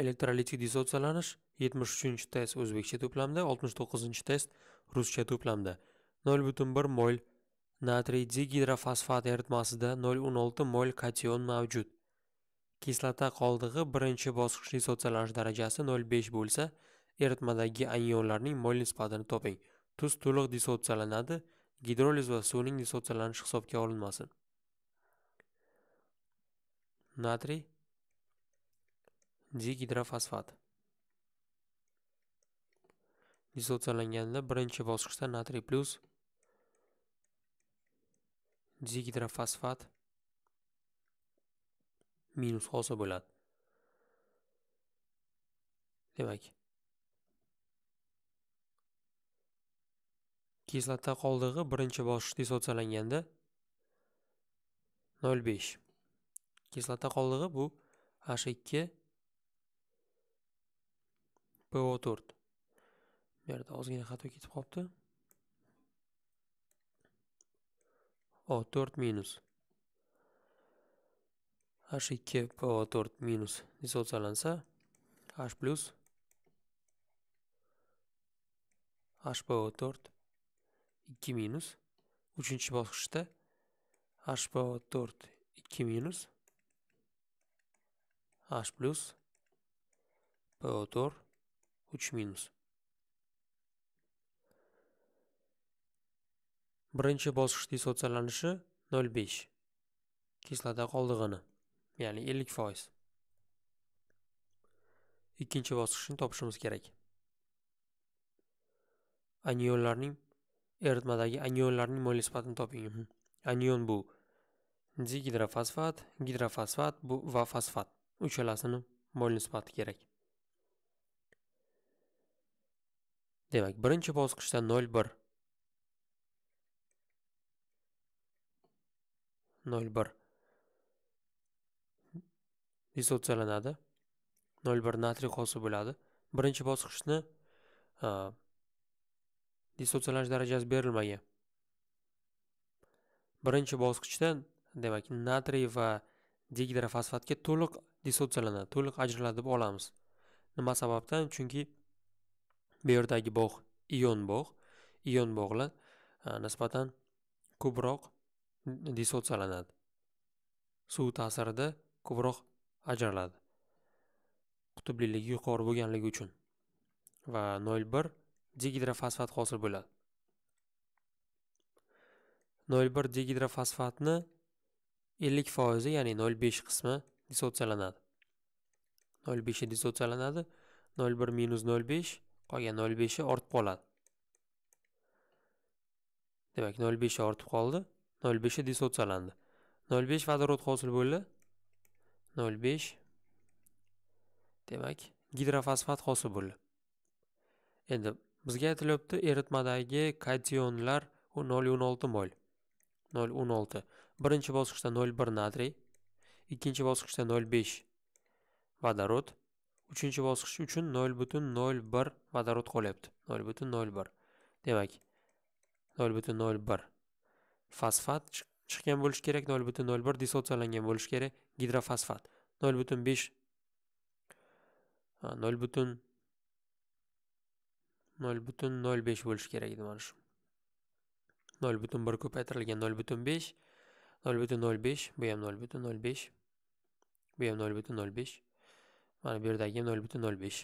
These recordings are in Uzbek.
elektrolitik dissotsialanish 73 test o'zbekcha to'plamda 69 test ruscha to'plamda 0.1 mol natriy digidrofosfat eritmasida 0.16 mol kation mavjud kislota qoldig'i birinchi bosqichli dissotsialanish darajasi 0.5 bo'lsa eritmadagi anionlarning mol nisbatini toping tuz to'liq dissotsialanadi gidroliz va suvning dissotsialanishi hisobga olinmasin natriy Digidrofosfat. Dizolsiyalanganda birinchi bosqichda natriy plus digidrofosfat minus hosil bo'ladi. Demak, kislota qoldig'i birinchi bosqich dissosialanganda 0.5. Kislota qoldig'i bu H2 po4 bu yerda ozgina xato ketib qolibdi o 4 minus h2 po4 minus dissotsiyalansa h plus h po4 2 minus 3-chi bosqichda h po4 2 minus h plus po4 Уч minus. Birinchi bosqich dissotsialanishi 0.5. Kislota qoldig'ini, ya'ni 50%. Ikkinchi bosqichni topishimiz kerak. Anionlarning eritmadagi anionlarning mol nisbatini toping. Anion bu digidrofosfat, gidrofosfat bu va fosfat. Uchalasini mol nisbati kerak. demak birinchi bosqichda 01 01 dissotsiyalanadi 01 natriy qosi bo'ladi birinchi bosqichni dissotsiyalanish darajasi berilmagan birinchi bosqichda demak natriy va digidrofosfatga to'liq dissotsiyalanadi to'liq ajraladi deb olamiz nima sababdan chunki bu yerdagi bog' ion bog' ion bog'lar e, nisbatan ko'proq dissotsiyalanadi suv ta'sirida ko'proq ajraladi qutubliligi yuqori bo'lganligi uchun va nol bir digidrofosfat hosil bo'ladi nol bir digidrofosfatni ellik foizi ya'ni nol besh qismi dissotsiyalanadi nol beshi dissotsiyalanadi nol bir minus nol besh qolgan 0.5 i ortib qoladi demak 0.5 i ortib qoldi 0.5 i dissotsiyalandi 0.5 vodorod hosil bo'ldi 0.5 demak gidrofosfat hosil bo'ldi endi bizga aytilyapti eritmadagi kationlar 0.16 mol 0.16 birinchi bosqichda 0.1 natriy ikkinchi bosqichda 0.5 vodorod uchinchi bosqich uchun nol butun nol bir vodorod qolyapti nol butun nol bir demak nol butun nol bir fosfat chiqqan bo'lishi kerak nol butun nol bir dissotsiyalangan bo'lishi kerak gidrofosfat nol butun besh nol butun nol butun nol besh bo'lishi kerak edi mana shu nol butun bir ko'paytirilgan nol butun besh nol butun nol besh bu ham nol butun nol besh bu ham nol butun nol besh Mana bu yerdagi 0.05 nol besh.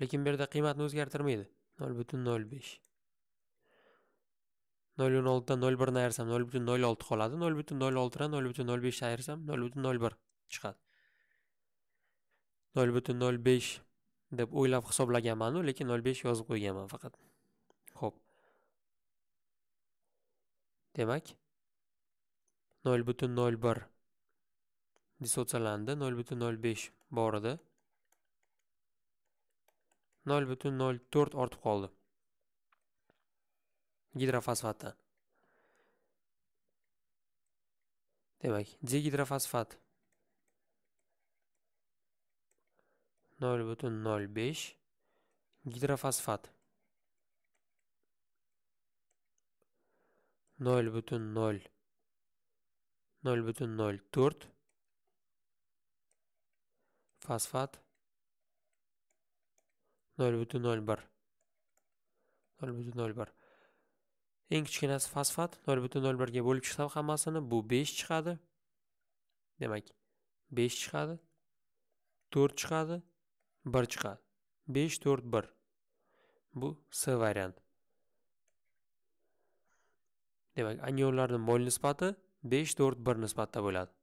Lekin bu yerda qiymatni o'zgartirmaydi. 0.05 butun nol besh. nol o'n oltidan nol birni nol butun nol olti qoladi nol butun nol oltidan nol butun nol beshni nol butun nol bir chiqadi nol butun nol besh deb o'ylab hisoblaganmanu lekin nol besh yozib qo'yganman faqat ho'p demak 0.01 dissotsialandi 0.05 bor edi 0.04 ortib qoldi gidrofosfatdan demak degidrofosfat 0.05 gidrofosfat 0.0 0,04 фосфат 0,01 бар 0,01 бар Eng kichkinasi 0,01 ga bo'lib chiqsa hammasini Бу 5 chiqadi. Демак 5 chiqadi, 4 chiqadi, 1 chiqadi. 5 4 1. Bu C variant. Demak, anionlarning mol nisbati 0,01. besh to'rt bir nisbatda bo'ladi